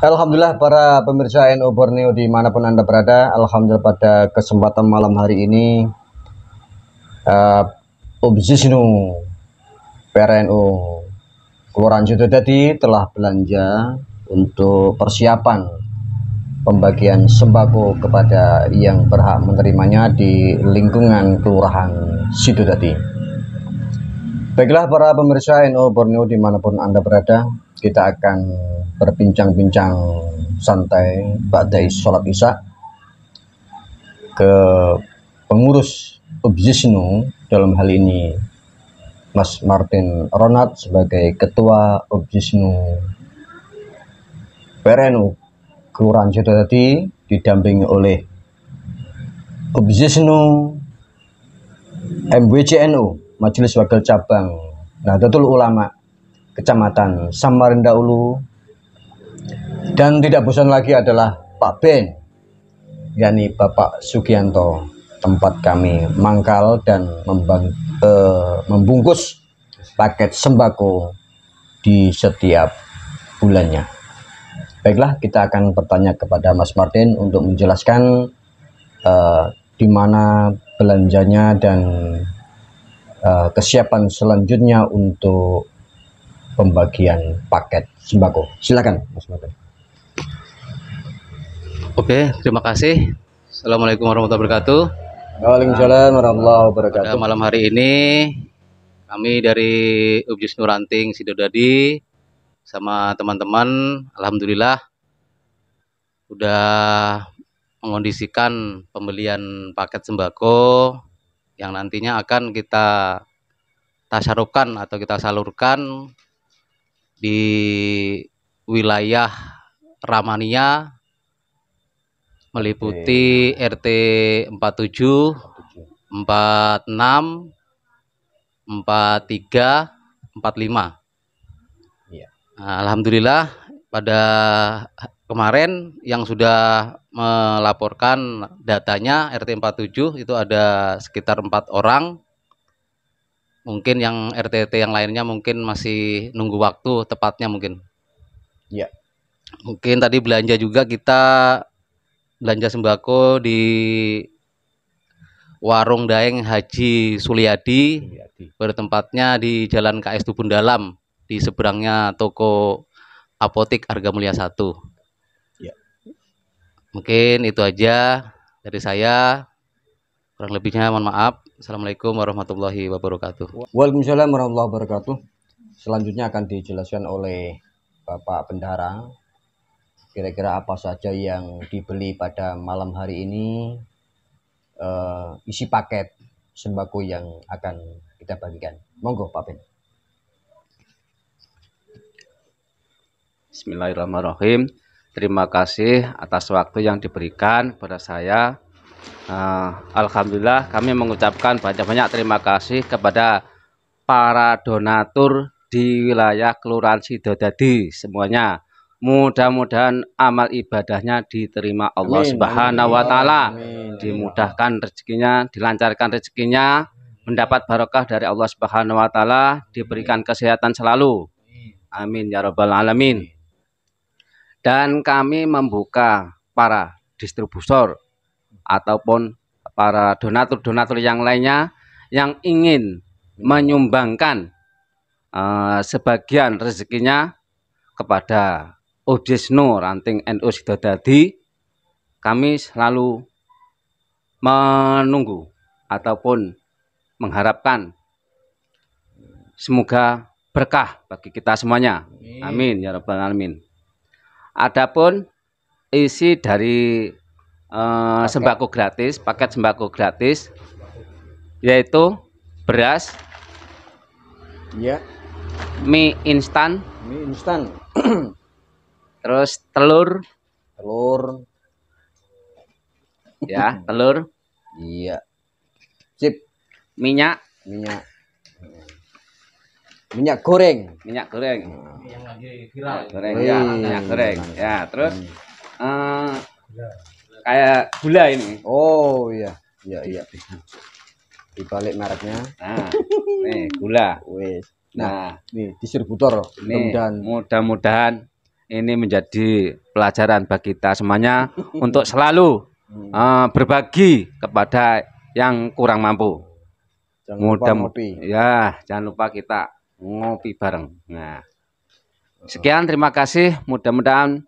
Alhamdulillah para pemirsa NU Borneo dimanapun Anda berada Alhamdulillah pada kesempatan malam hari ini uh, eh, Obzisnu PRNU Keluaran Situ tadi telah belanja untuk persiapan pembagian sembako kepada yang berhak menerimanya di lingkungan Kelurahan Situ tadi. Baiklah para pemirsa NU Borneo dimanapun Anda berada, kita akan berbincang-bincang santai badai sholat isya ke pengurus Ubzisnu dalam hal ini Mas Martin Ronald sebagai ketua Ubzisnu Perenu Kelurahan tadi didampingi oleh Ubzisnu MWCNU Majelis Wakil Cabang Nahdlatul Ulama Kecamatan Samarinda Ulu dan tidak bosan lagi adalah Pak Ben, yakni Bapak Sugianto, tempat kami mangkal dan membang, eh, membungkus paket sembako di setiap bulannya. Baiklah, kita akan bertanya kepada Mas Martin untuk menjelaskan eh, di mana belanjanya dan eh, kesiapan selanjutnya untuk pembagian paket sembako. Silakan, Mas Martin. Oke, terima kasih. Assalamualaikum warahmatullahi wabarakatuh. Waalaikumsalam warahmatullahi wabarakatuh. Pada malam hari ini kami dari Ujus Nuranting Sidodadi sama teman-teman, alhamdulillah udah mengondisikan pembelian paket sembako yang nantinya akan kita tasarukan atau kita salurkan di wilayah Ramania meliputi RT 47, 46, 43, 45. Iya. Nah, Alhamdulillah pada kemarin yang sudah melaporkan datanya RT 47 itu ada sekitar empat orang. Mungkin yang RTT yang lainnya mungkin masih nunggu waktu tepatnya mungkin. Iya. Mungkin tadi belanja juga kita belanja sembako di Warung Daeng Haji Suliadi, bertempatnya di Jalan KS Tubun Dalam di seberangnya toko apotik Harga Mulia satu Ya. Mungkin itu aja dari saya. Kurang lebihnya mohon maaf. Assalamualaikum warahmatullahi wabarakatuh. Waalaikumsalam warahmatullahi wabarakatuh. Selanjutnya akan dijelaskan oleh Bapak Bendara kira-kira apa saja yang dibeli pada malam hari ini eh, isi paket sembako yang akan kita bagikan. Monggo Pak Ben. Bismillahirrahmanirrahim. Terima kasih atas waktu yang diberikan kepada saya. Eh, Alhamdulillah kami mengucapkan banyak-banyak terima kasih kepada para donatur di wilayah Kelurahan Sidodadi semuanya Mudah-mudahan amal ibadahnya diterima Allah amin, Subhanahu wa taala. Dimudahkan rezekinya, dilancarkan rezekinya, mendapat barokah dari Allah Subhanahu wa taala, diberikan kesehatan selalu. Amin ya rabbal alamin. Dan kami membuka para distributor ataupun para donatur-donatur yang lainnya yang ingin menyumbangkan uh, sebagian rezekinya kepada Odesno oh, ranting NU oh, Sidodadi kami selalu menunggu ataupun mengharapkan semoga berkah bagi kita semuanya. Amin, Amin ya rabbal alamin. Adapun isi dari uh, sembako gratis, paket sembako gratis yaitu beras ya mie instan mie instan Terus telur. Telur. Ya, telur. Iya. Sip. Minyak. Minyak. Minyak goreng. Minyak goreng. Yang lagi viral. Minyak goreng ya, minyak goreng. Ya, terus uh, kayak gula ini. Oh iya. Iya, iya. Di balik mereknya. Nah, nih gula. Wes. Nah, nah, nih distributor mudah-mudahan mudah-mudahan ini menjadi pelajaran bagi kita semuanya untuk selalu uh, berbagi kepada yang kurang mampu. Jangan Mudah, lupa ngopi. Ya, jangan lupa kita ngopi bareng. Nah. Oh. Sekian terima kasih. Mudah-mudahan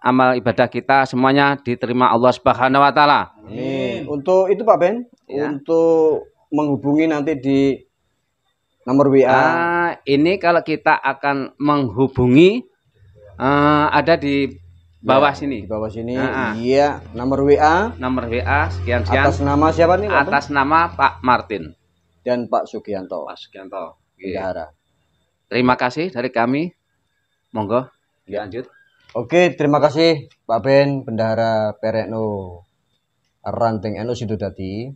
amal ibadah kita semuanya diterima Allah Subhanahu wa taala. Untuk itu Pak Ben, ya. untuk menghubungi nanti di nomor WA. Nah, ini kalau kita akan menghubungi Uh, ada di bawah ya, sini. Di bawah sini. Uh-huh. Iya, nomor WA. Nomor WA sekian sekian. Atas nama siapa nih? Pak Atas nama Pak Martin dan Pak Sugianto. Pak Sugianto. iya. Terima kasih dari kami. Monggo lanjut. Oke, terima kasih Pak Ben Bendahara Perekno Ranting NU tadi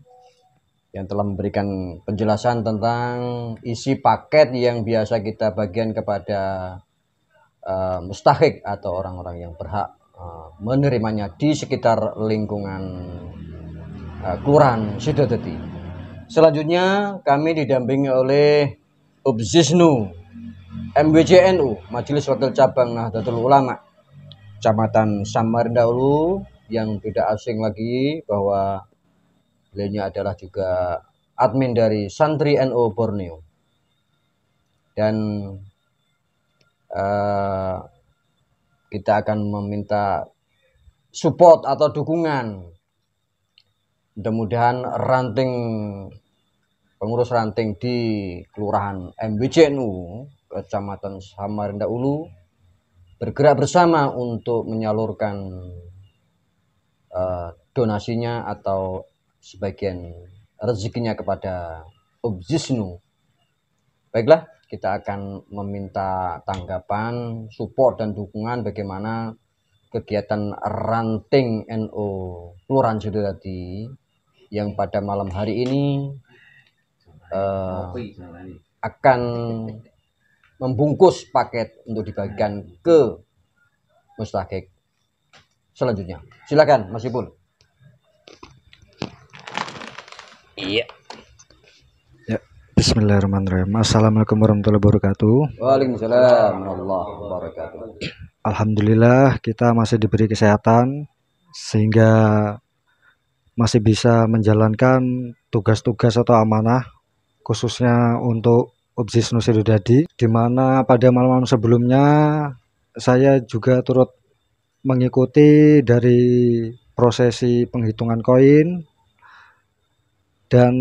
yang telah memberikan penjelasan tentang isi paket yang biasa kita bagian kepada Eh, mustahik atau orang-orang yang berhak uh, menerimanya di sekitar lingkungan uh, kelurahan Sidoteti. Selanjutnya kami didampingi oleh Ubzisnu MWJNU Majelis Wakil Cabang Nahdlatul Ulama Kecamatan Samarinda Ulu yang tidak asing lagi bahwa beliau adalah juga admin dari Santri NU NO Borneo dan Eh, kita akan meminta support atau dukungan. Mudah-mudahan ranting pengurus ranting di Kelurahan MBCNU, Kecamatan Samarinda Ulu bergerak bersama untuk menyalurkan uh, donasinya atau sebagian rezekinya kepada Objisnu. Baiklah, kita akan meminta tanggapan, support dan dukungan bagaimana kegiatan ranting NO Luran tadi yang pada malam hari ini uh, akan membungkus paket untuk dibagikan ke mustahik selanjutnya. Silakan Mas Ipul. Iya. Yeah. Bismillahirrahmanirrahim. Assalamualaikum warahmatullahi wabarakatuh. Waalaikumsalam warahmatullahi wabarakatuh. Alhamdulillah kita masih diberi kesehatan sehingga masih bisa menjalankan tugas-tugas atau amanah khususnya untuk Obsis Dadi di mana pada malam-malam sebelumnya saya juga turut mengikuti dari prosesi penghitungan koin dan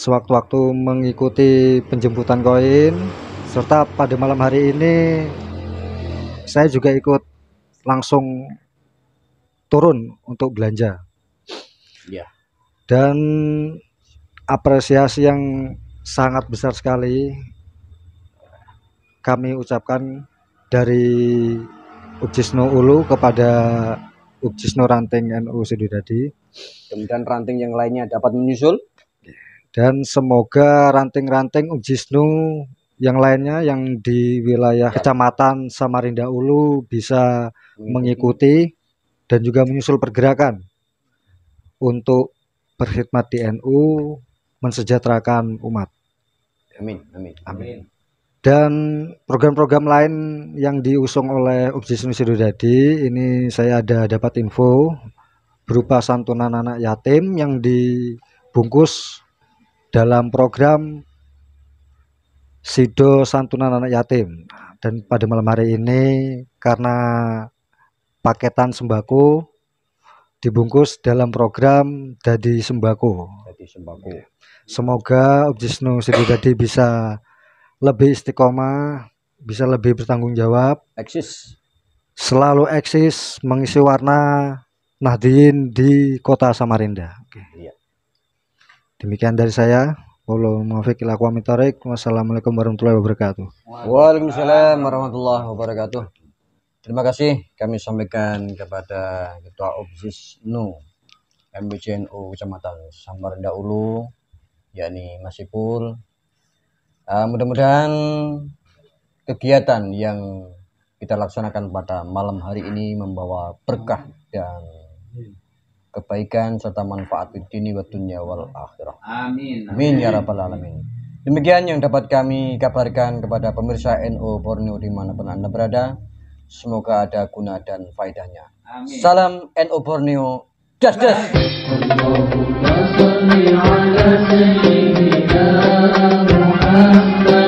sewaktu-waktu mengikuti penjemputan koin serta pada malam hari ini saya juga ikut langsung turun untuk belanja. Ya. Dan apresiasi yang sangat besar sekali kami ucapkan dari Ujisno Ulu kepada Ujisno Ranting NU Sidudadi. Kemudian ranting yang lainnya dapat menyusul dan semoga ranting-ranting Ujisnu yang lainnya yang di wilayah Kecamatan Samarinda Ulu bisa mengikuti dan juga menyusul pergerakan untuk berkhidmat di NU mensejahterakan umat. Amin, amin, amin. Dan program-program lain yang diusung oleh Ujisnu Sidodadi ini saya ada dapat info berupa santunan anak yatim yang dibungkus dalam program Sido Santunan Anak Yatim dan pada malam hari ini karena paketan sembako dibungkus dalam program Dadi Sembako. Dadi Sembako. Semoga Objisnu Sido Dadi bisa lebih istiqomah, bisa lebih bertanggung jawab. Eksis. Selalu eksis mengisi warna Nahdien di kota Samarinda. Oke. Okay. Iya. Demikian dari saya. tarik, Wassalamualaikum warahmatullahi wabarakatuh. Waalaikumsalam warahmatullahi wabarakatuh. Terima kasih kami sampaikan kepada Ketua Opsis NU MBCNU Kecamatan Samarinda Ulu yakni Mas Uh, mudah-mudahan kegiatan yang kita laksanakan pada malam hari ini membawa berkah dan kebaikan serta manfaat di dunia wa dunia wal akhirah. Amin. Amin ya rabbal alamin. Demikian yang dapat kami kabarkan kepada pemirsa NU di mana pun Anda berada. Semoga ada guna dan faedahnya. Amin. Salam NU NO Borneo. Das das. Allahumma